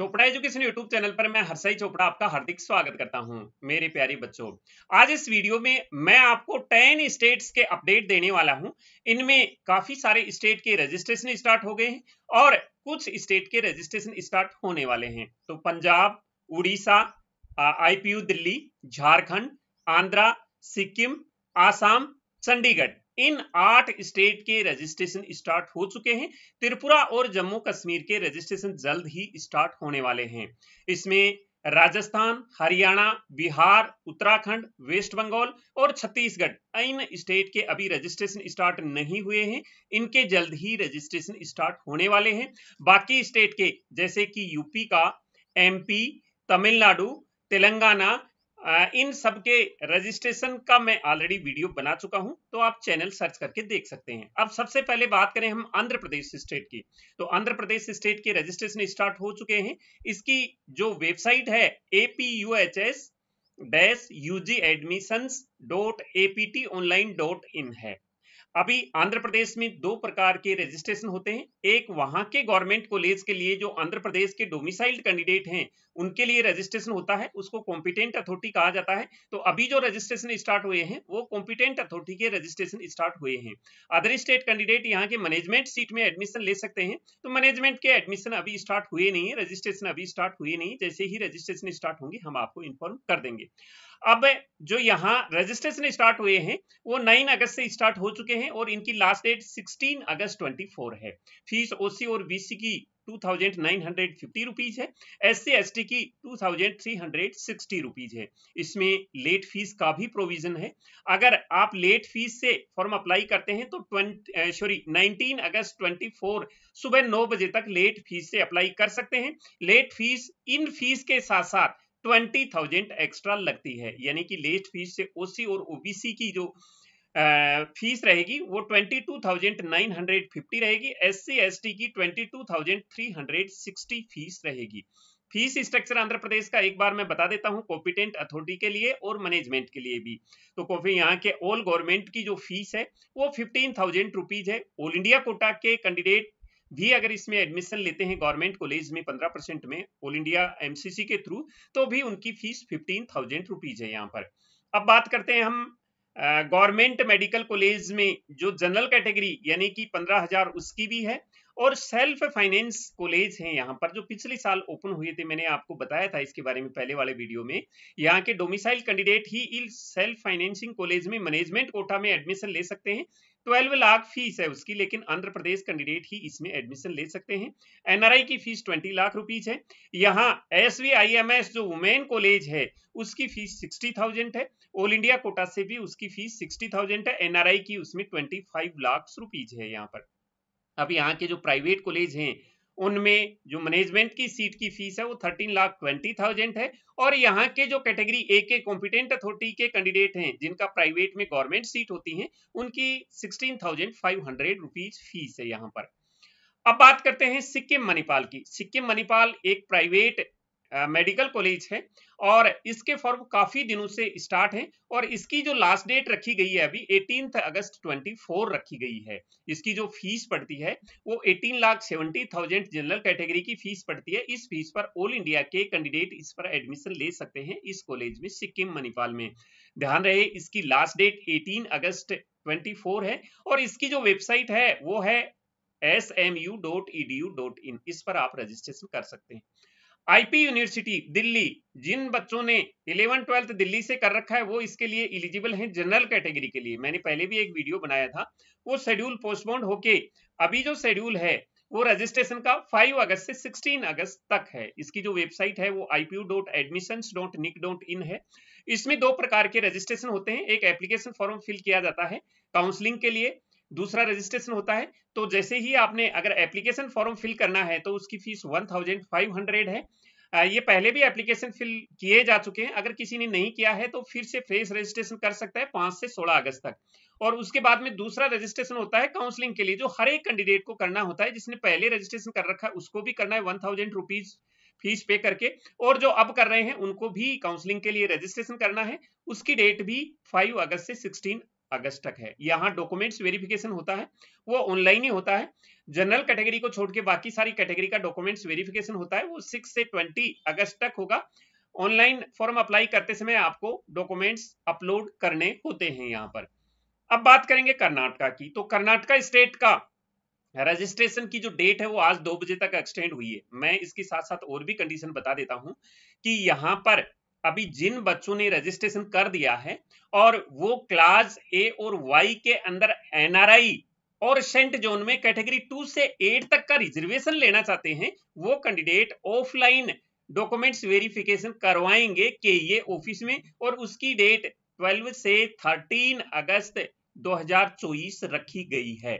Chopra education YouTube channel पर मैं हरसाई चोपड़ा आपका हार्दिक स्वागत करता हूं मेरे प्यारे बच्चों आज इस वीडियो में मैं आपको 10 स्टेट्स के अपडेट देने वाला हूं इनमें काफी सारे स्टेट के रजिस्ट्रेशन स्टार्ट हो गए हैं और कुछ स्टेट के रजिस्ट्रेशन स्टार्ट होने वाले हैं तो पंजाब उड़ीसा आईपीयू दिल्ली झारखंड आंध्रा सिक्किम आसाम चंडीगढ़ इन आठ स्टेट के रजिस्ट्रेशन स्टार्ट हो चुके हैं त्रिपुरा और जम्मू कश्मीर के रजिस्ट्रेशन जल्द ही स्टार्ट होने वाले हैं इसमें राजस्थान हरियाणा बिहार उत्तराखंड वेस्ट बंगाल और छत्तीसगढ़ इन स्टेट के अभी रजिस्ट्रेशन स्टार्ट नहीं हुए हैं इनके जल्द ही रजिस्ट्रेशन स्टार्ट होने वाले हैं बाकी स्टेट के जैसे कि यूपी का एमपी तमिलनाडु तेलंगाना इन सबके रजिस्ट्रेशन का मैं ऑलरेडी वीडियो बना चुका हूं तो आप चैनल सर्च करके देख सकते हैं अब सबसे पहले बात करें हम आंध्र प्रदेश स्टेट की तो आंध्र प्रदेश स्टेट के रजिस्ट्रेशन स्टार्ट हो चुके हैं इसकी जो वेबसाइट है APUHS dash UG admission dot APT online dot in है अभी आंध्र प्रदेश में दो प्रकार के रजिस्ट्रेशन होते हैं एक वहां के गवर्नमेंट कॉलेज के लिए जो आंध्र प्रदेश के डोमिसाइल्ड कैंडिडेट हैं उनके लिए रजिस्ट्रेशन होता है उसको कॉम्पिटेंट अथॉरिटी कहा जाता है तो अभी जो रजिस्ट्रेशन स्टार्ट हुए हैं वो कॉम्पिटेंट अथॉरिटी के रजिस्ट्रेशन स्टार्ट हुए हैं अदर स्टेट कैंडिडेट यहाँ के मैनेजमेंट सीट में एडमिशन ले सकते हैं तो मैनेजमेंट के एडमिशन अभी स्टार्ट हुए नहीं है रजिस्ट्रेशन अभी स्टार्ट हुए नहीं जैसे ही रजिस्ट्रेशन स्टार्ट होंगे हम आपको इन्फॉर्म कर देंगे अब जो यहाँ रजिस्ट्रेशन स्टार्ट हुए हैं वो 9 अगस्त से स्टार्ट हो चुके हैं और इनकी लास्ट डेट 16 अगस्त 24 है फीस ओसी और बीसी की 2,950 रुपीस है एस सी एस टी की 2,360 रुपीस है इसमें लेट फीस का भी प्रोविजन है अगर आप लेट फीस से फॉर्म अप्लाई करते हैं तो ट्वेंटी सॉरी 19 अगस्त 24 सुबह 9 बजे तक लेट फीस से अप्लाई कर सकते हैं लेट फीस इन फीस के साथ साथ ट्वेंटी थाउजेंड एक्स्ट्रा लगती है यानी कि लेस्ट फीस से ओसी और ओबीसी की जो फीस रहेगी वो twenty two thousand nine hundred fifty रहेगी एस सी एस टी की twenty two thousand three hundred sixty fees रहेगी फीस स्ट्रक्चर आंध्र प्रदेश का एक बार मैं बता देता हूँ कॉम्पिटेंट अथॉरिटी के लिए और मैनेजमेंट के लिए भी तो कॉफी यहाँ के ऑल गवर्नमेंट की जो फीस है वो फिफ्टीन थाउजेंड रुपीज है ऑल इंडिया कोटा के कैंडिडेट भी अगर इसमें एडमिशन लेते हैं गवर्नमेंट कॉलेज में पंद्रह परसेंट में ऑल इंडिया एमसीसी के थ्रू तो भी उनकी फीस फिफ्टीन थाउजेंड रुपीज है यहाँ पर अब बात करते हैं हम गवर्नमेंट मेडिकल कॉलेज में जो जनरल कैटेगरी यानी कि पंद्रह हजार उसकी भी है और सेल्फ फाइनेंस कॉलेज हैं यहाँ पर जो पिछले साल ओपन हुए थे मैंने आपको बताया था इसके बारे में पहले वाले वीडियो में यहाँ के डोमिसाइल कैंडिडेट ही इस सेल्फ फाइनेंसिंग कॉलेज में मैनेजमेंट कोटा में एडमिशन ले सकते हैं ट्वेल्व लाख फीस है उसकी लेकिन आंध्र प्रदेश कैंडिडेट ही इसमें एडमिशन ले सकते हैं एनआरआई की फीस ट्वेंटी लाख रुपीज है यहाँ एस जो वुमेन कॉलेज है उसकी फीस सिक्सटी थाउजेंड है ऑल इंडिया कोटा से भी उसकी फीस सिक्सटी थाउजेंड है एनआरआई की उसमें ट्वेंटी फाइव लाख रुपीज है यहाँ पर अब यहाँ के जो प्राइवेट कॉलेज हैं उनमें जो मैनेजमेंट की सीट की फीस है वो थर्टीन लाख ट्वेंटी थाउजेंड है और यहाँ के जो कैटेगरी ए के कॉम्पिटेंट अथॉरिटी के कैंडिडेट हैं जिनका प्राइवेट में गवर्नमेंट सीट होती है उनकी sixteen thousand five hundred rupees fees है यहाँ पर अब बात करते हैं सिक्किम मणिपाल की सिक्किम मणिपाल एक प्राइवेट मेडिकल कॉलेज है और इसके फॉर्म काफ़ी दिनों से स्टार्ट हैं और इसकी जो लास्ट डेट रखी गई है अभी 18 अगस्त 24 रखी गई है इसकी जो फीस पड़ती है वो 18 lakh seventy thousand general category की फीस पड़ती है इस फीस पर ऑल इंडिया के कैंडिडेट इस पर एडमिशन ले सकते हैं इस कॉलेज में सिक्किम मणिपाल में ध्यान रहे इसकी last date eighteen August twenty है और इसकी जो वेबसाइट है वो है S M U dot E D U dot in इस पर आप रजिस्ट्रेशन कर सकते हैं आईपी यूनिवर्सिटी दिल्ली जिन बच्चों ने इलेवन ट्वेल्थ दिल्ली से कर रखा है वो इसके लिए इलिजिबल हैं जनरल कैटेगरी के लिए मैंने पहले भी एक वीडियो बनाया था वो शेड्यूल पोस्टपोन्ड होके अभी जो शेड्यूल है वो रजिस्ट्रेशन का 5 अगस्त से 16 अगस्त तक है इसकी जो वेबसाइट है वो ipu.admissions.nic.in है इसमें दो प्रकार के रजिस्ट्रेशन होते हैं एक एप्लीकेशन फॉर्म फिल किया जाता है काउंसलिंग के लिए दूसरा रजिस्ट्रेशन होता है तो जैसे ही आपने अगर एप्लीकेशन फॉर्म फिल करना है तो उसकी fees one thousand five hundred है ये पहले भी एप्लीकेशन फिल किए जा चुके हैं अगर किसी ने नहीं किया है तो फिर से फ्रेश रजिस्ट्रेशन कर सकता है पांच से सोलह अगस्त तक और उसके बाद में दूसरा रजिस्ट्रेशन होता है काउंसलिंग के लिए जो हर एक कैंडिडेट को करना होता है जिसने पहले रजिस्ट्रेशन कर रखा है उसको भी करना है वन थाउजेंड रुपीज फीस पे करके और जो अब कर रहे हैं उनको भी काउंसलिंग के लिए रजिस्ट्रेशन करना है उसकी डेट भी फाइव अगस्त से सिक्सटीन अगस्त तक है यहाँ डॉक्यूमेंट्स वेरिफिकेशन होता है वो ऑनलाइन ही होता है जनरल कैटेगरी को छोड़ के बाकी सारी कैटेगरी का डॉक्यूमेंट्स वेरिफिकेशन होता है वो सिक्स से ट्वेंटी अगस्त तक होगा ऑनलाइन फॉर्म अप्लाई करते समय आपको डॉक्यूमेंट्स अपलोड करने होते हैं यहाँ पर अब बात करेंगे कर्नाटका की तो कर्नाटका स्टेट का रजिस्ट्रेशन की जो डेट है वो आज दो बजे तक एक्सटेंड हुई है मैं इसके साथ साथ और भी कंडीशन बता देता हूं कि यहां पर अभी जिन बच्चों ने रजिस्ट्रेशन कर दिया है और वो क्लास ए और वाई के अंदर एनआरआई और सेंट जोन में कैटेगरी टू से एट तक का रिजर्वेशन लेना चाहते हैं वो कैंडिडेट ऑफलाइन डॉक्यूमेंट्स वेरिफिकेशन करवाएंगे के ये ऑफिस में और उसकी डेट 12 से 13 अगस्त 2024 रखी गई है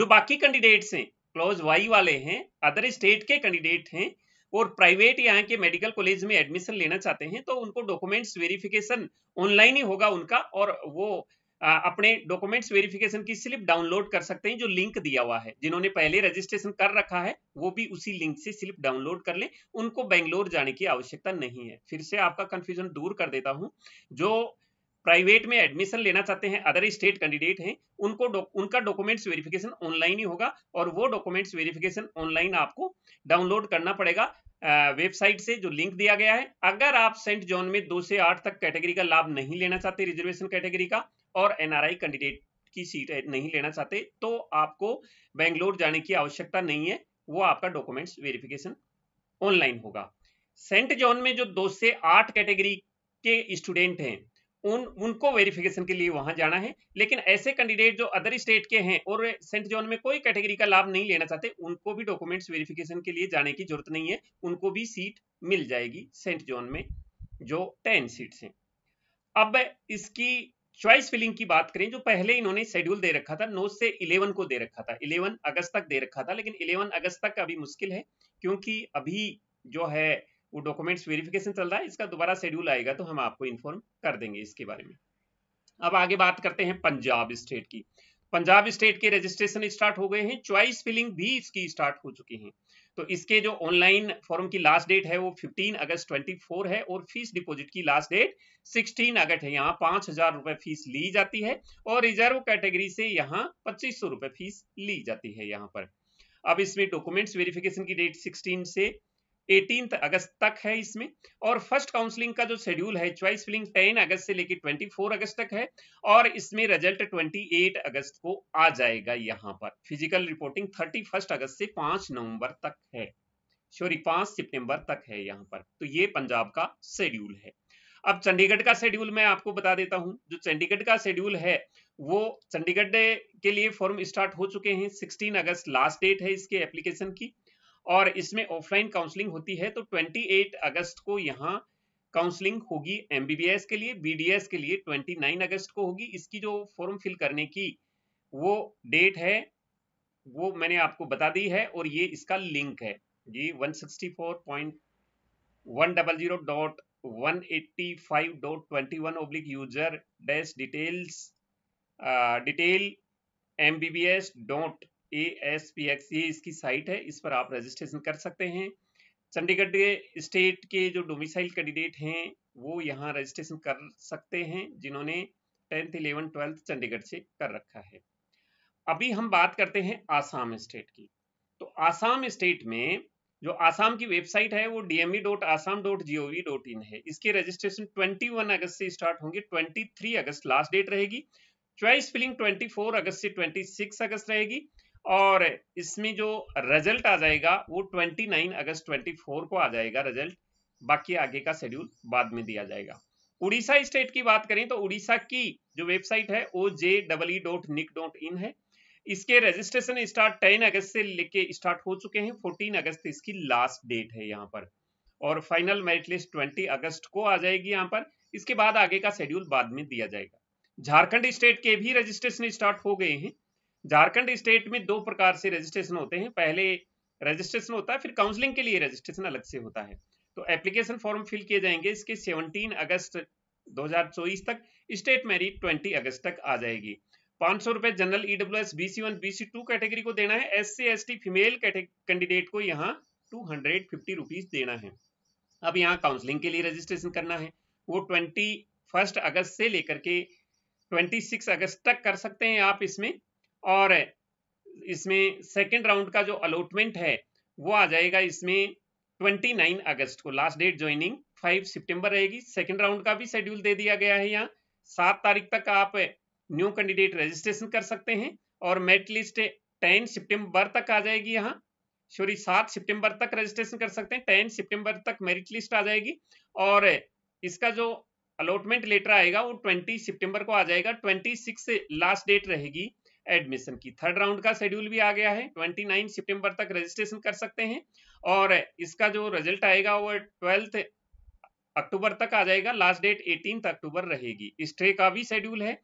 जो बाकी कैंडिडेट्स हैं क्लोज वाई वाले हैं अदर स्टेट के कैंडिडेट हैं और प्राइवेट यहाँ के मेडिकल कॉलेज में एडमिशन लेना चाहते हैं तो उनको डॉक्यूमेंट्स वेरिफिकेशन ऑनलाइन ही होगा उनका और वो अपने डॉक्यूमेंट्स वेरिफिकेशन की स्लिप डाउनलोड कर सकते हैं जो लिंक दिया हुआ है जिन्होंने पहले रजिस्ट्रेशन कर रखा है वो भी उसी लिंक से स्लिप डाउनलोड कर लें उनको बेंगलोर जाने की आवश्यकता नहीं है फिर से आपका कंफ्यूजन दूर कर देता हूं जो प्राइवेट में एडमिशन लेना चाहते हैं अदर स्टेट कैंडिडेट हैं उनको उनका डॉक्यूमेंट्स वेरिफिकेशन ऑनलाइन ही होगा और वो डॉक्यूमेंट्स वेरिफिकेशन ऑनलाइन आपको डाउनलोड करना पड़ेगा वेबसाइट से जो लिंक दिया गया है अगर आप सेंट जॉन में दो से आठ तक कैटेगरी का लाभ नहीं लेना चाहते रिजर्वेशन कैटेगरी का और एनआरआई कैंडिडेट की सीट नहीं लेना चाहते तो आपको बेंगलोर जाने की आवश्यकता नहीं है वो आपका डॉक्यूमेंट्स वेरिफिकेशन ऑनलाइन होगा सेंट जॉन में जो दो से आठ कैटेगरी के स्टूडेंट हैं उन उनको वेरिफिकेशन के लिए वहां जाना है लेकिन ऐसे कैंडिडेट जो अदर स्टेट के हैं और सेंट जॉन में कोई कैटेगरी का लाभ नहीं लेना चाहते उनको भी डॉक्यूमेंट्स वेरिफिकेशन के लिए जाने की जरूरत नहीं है उनको भी सीट मिल जाएगी सेंट जॉन में जो टेन सीट्स हैं अब इसकी चॉइस फिलिंग की बात करें जो पहले इन्होंने शेड्यूल दे रखा था नौ से इलेवन को दे रखा था इलेवन अगस्त तक दे रखा था लेकिन इलेवन अगस्त तक अभी मुश्किल है क्योंकि अभी जो है वो डॉक्यूमेंट्स वेरिफिकेशन चल रहा है इसका दोबारा शेड्यूल आएगा तो हम आपको इन्फॉर्म कर देंगे इसके बारे में अब आगे बात करते हैं पंजाब स्टेट की पंजाब स्टेट के रजिस्ट्रेशन स्टार्ट हो गए हैं चॉइस फिलिंग भी इसकी स्टार्ट हो चुकी है तो इसके जो ऑनलाइन फॉर्म की लास्ट डेट है वो 15 अगस्त 24 है और फीस डिपॉजिट की लास्ट डेट 16 अगस्त है यहाँ पांच हजार रुपए फीस ली जाती है और रिजर्व कैटेगरी से यहाँ पच्चीस सौ रुपए फीस ली जाती है यहाँ पर अब इसमें डॉक्यूमेंट्स वेरिफिकेशन की डेट 16 से एटीन अगस्त तक है इसमें और फर्स्ट काउंसलिंग का जो शेड्यूल है चॉइस फिलिंग टेन अगस्त से लेकर ट्वेंटी अगस्त तक है और इसमें रिजल्ट ट्वेंटी अगस्त को आ जाएगा यहाँ पर फिजिकल रिपोर्टिंग थर्टी अगस्त से पांच नवंबर तक है सॉरी पांच सितंबर तक है यहाँ पर तो ये पंजाब का शेड्यूल है अब चंडीगढ़ का शेड्यूल मैं आपको बता देता हूँ जो चंडीगढ़ का शेड्यूल है वो चंडीगढ़ के लिए फॉर्म स्टार्ट हो चुके हैं 16 अगस्त लास्ट डेट है इसके एप्लीकेशन की और इसमें ऑफलाइन काउंसलिंग होती है तो 28 अगस्त को यहाँ काउंसलिंग होगी एमबीबीएस के लिए बीडीएस के लिए 29 अगस्त को होगी इसकी जो फॉर्म फिल करने की वो डेट है वो मैंने आपको बता दी है और ये इसका लिंक है जी 164.100.185.21 oblique user dash details detail M dot A S P X ये इसकी साइट है इस पर आप रजिस्ट्रेशन कर सकते हैं चंडीगढ़ स्टेट के जो डोमिसाइल कैंडिडेट हैं वो यहाँ रजिस्ट्रेशन कर सकते हैं जिन्होंने टेंथ इलेवन ट्वेल्थ चंडीगढ़ से कर रखा है अभी हम बात करते हैं आसाम स्टेट की तो आसाम स्टेट में जो आसाम की वेबसाइट है वो DME dot dot dot in है इसके रजिस्ट्रेशन 21 अगस्त से स्टार्ट होंगे 23 अगस्त लास्ट डेट रहेगी चॉइस फिलिंग 24 अगस्त से 26 अगस्त रहेगी और इसमें जो रिजल्ट आ जाएगा वो 29 अगस्त 24 को आ जाएगा रिजल्ट बाकी आगे का शेड्यूल बाद में दिया जाएगा उड़ीसा स्टेट की बात करें तो उड़ीसा की जो वेबसाइट है वो J double dot nic dot in है इसके रजिस्ट्रेशन स्टार्ट टेन अगस्त से लेके स्टार्ट हो चुके हैं फोर्टीन अगस्त इसकी लास्ट डेट है यहाँ पर और फाइनल मेरिट लिस्ट ट्वेंटी अगस्त को आ जाएगी यहाँ पर इसके बाद आगे का शेड्यूल बाद में दिया जाएगा झारखंड स्टेट के भी रजिस्ट्रेशन स्टार्ट हो गए हैं झारखंड स्टेट में दो प्रकार से रजिस्ट्रेशन होते हैं पहले रजिस्ट्रेशन होता है फिर काउंसलिंग के लिए रजिस्ट्रेशन अलग से होता है तो एप्लीकेशन फॉर्म फिल किए जाएंगे इसके 17 अगस्त 2024 तक स्टेट मेरिट 20 अगस्त तक आ जाएगी पांच सौ रुपए general EW S BC one BC two category को देना है S C S T female candidate को यहाँ टू हंड्रेड फिफ्टी रुपीज देना है अब यहाँ काउंसलिंग के लिए रजिस्ट्रेशन करना है वो ट्वेंटी फर्स्ट अगस्त से लेकर के ट्वेंटी सिक्स अगस्त तक कर सकते हैं आप इसमें और इसमें सेकेंड राउंड का जो अलॉटमेंट है वो आ जाएगा इसमें 29 अगस्त को लास्ट डेट ज्वाइनिंग 5 सितंबर रहेगी सेकेंड राउंड का भी शेड्यूल दे दिया गया है यहाँ सात तारीख तक आप न्यू कैंडिडेट रजिस्ट्रेशन कर सकते हैं और मेरिट लिस्ट टेन सितंबर तक आ जाएगी यहाँ सॉरी सात सितंबर तक रजिस्ट्रेशन कर सकते हैं टेन सितंबर तक मेरिट लिस्ट आ जाएगी और इसका जो अलॉटमेंट लेटर आएगा वो ट्वेंटी सितंबर को आ जाएगा ट्वेंटी सिक्स लास्ट डेट रहेगी एडमिशन की थर्ड राउंड का शेड्यूल भी आ गया है 29 सितंबर तक रजिस्ट्रेशन कर सकते हैं और इसका जो रिजल्ट आएगा वो ट्वेल्थ अक्टूबर तक आ जाएगा लास्ट डेट 18th अक्टूबर रहेगी स्टे का भी शेड्यूल है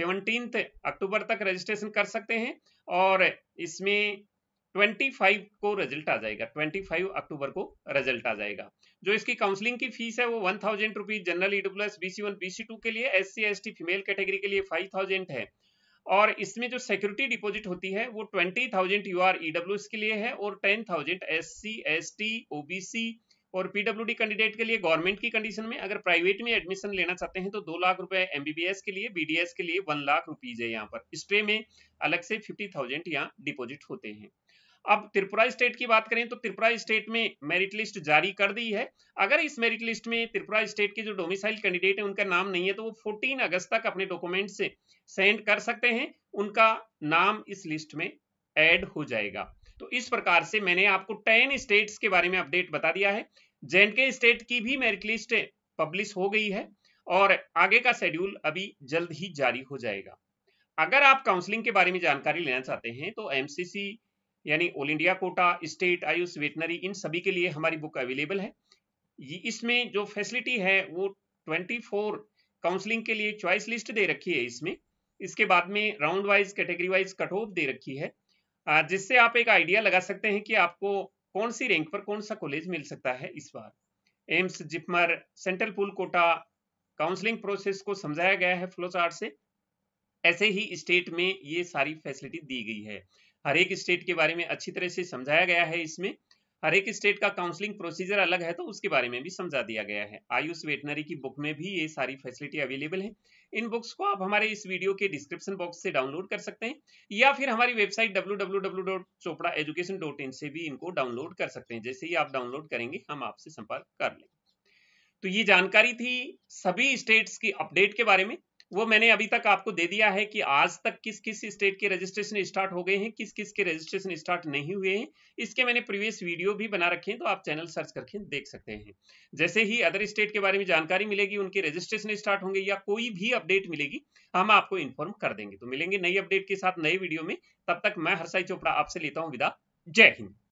17th अक्टूबर तक रजिस्ट्रेशन कर सकते हैं और इसमें 25 को रिजल्ट आ जाएगा 25 अक्टूबर को रिजल्ट आ जाएगा जो इसकी काउंसलिंग की फीस है वो one thousand rupees general EW S B C one B C two के लिए S C S T female category के लिए फाइव थाउजेंड है और इसमें जो सिक्योरिटी डिपॉजिट होती है वो twenty thousand U R EW के लिए है और ten thousand S C S T O B C और पीडब्ल्यू कैंडिडेट के लिए गवर्नमेंट की कंडीशन में अगर प्राइवेट में एडमिशन लेना चाहते हैं तो दो लाख रुपए एस के लिए एस के लिए वन लाख रुपीज है यहाँ पर स्ट्रे में अलग से फिफ्टी थाउजेंड यहाँ डिपोजिट होते हैं अब त्रिपुरा स्टेट की बात करें तो त्रिपुरा स्टेट में मेरिट लिस्ट जारी कर दी है अगर इस मेरिट लिस्ट में त्रिपुरा स्टेट के जो डोमिसाइल कैंडिडेट है उनका नाम नहीं है तो वो 14 अगस्त तक अपने डॉक्यूमेंट से सेंड कर सकते हैं उनका नाम इस लिस्ट में एड हो जाएगा तो इस प्रकार से मैंने आपको टेन स्टेट्स के बारे में अपडेट बता दिया है जेएंडके स्टेट की भी मेरिट लिस्ट पब्लिश हो गई है और आगे का शेड्यूल अभी जल्द ही जारी हो जाएगा अगर आप काउंसलिंग के बारे में जानकारी लेना चाहते हैं तो एमसीसी यानी all India quota state AYUSH veterinary इन सभी के लिए हमारी बुक अवेलेबल है इसमें जो फैसिलिटी है वो 24 काउंसलिंग के लिए चॉइस लिस्ट दे रखी है इसमें इसके बाद में round wise category wise cut off दे रखी है जिससे आप एक आइडिया लगा सकते हैं कि आपको कौन सी रैंक पर कौन सा कॉलेज मिल सकता है इस बार AIIMS JIPMER central pool quota counselling process को समझाया गया है फ्लोचार्ट से ऐसे ही स्टेट में ये सारी फैसिलिटी दी गई है हर एक स्टेट के बारे में अच्छी तरह से समझाया गया है इसमें हर एक स्टेट का काउंसलिंग प्रोसीजर अलग है तो उसके बारे में भी समझा दिया गया है आयुष वेटनरी की बुक में भी ये सारी फैसिलिटी अवेलेबल है इन बुक्स को आप हमारे इस वीडियो के डिस्क्रिप्शन बॉक्स से डाउनलोड कर सकते हैं या फिर हमारी वेबसाइट डब्ल्यू से भी इनको डाउनलोड कर सकते हैं जैसे ही आप डाउनलोड करेंगे हम आपसे संपर्क कर लेंगे तो ये जानकारी थी सभी स्टेट्स की अपडेट के बारे में वो मैंने अभी तक आपको दे दिया है कि आज तक किस किस स्टेट के रजिस्ट्रेशन स्टार्ट हो गए हैं किस किस के रजिस्ट्रेशन स्टार्ट नहीं हुए हैं इसके मैंने प्रीवियस वीडियो भी बना रखे हैं तो आप चैनल सर्च करके देख सकते हैं जैसे ही अदर स्टेट के बारे में जानकारी मिलेगी उनके रजिस्ट्रेशन स्टार्ट होंगे या कोई भी अपडेट मिलेगी हम आपको इन्फॉर्म कर देंगे तो मिलेंगे नई अपडेट के साथ नए वीडियो में तब तक मैं हरसाई चोपड़ा आपसे लेता हूँ विदा जय हिंद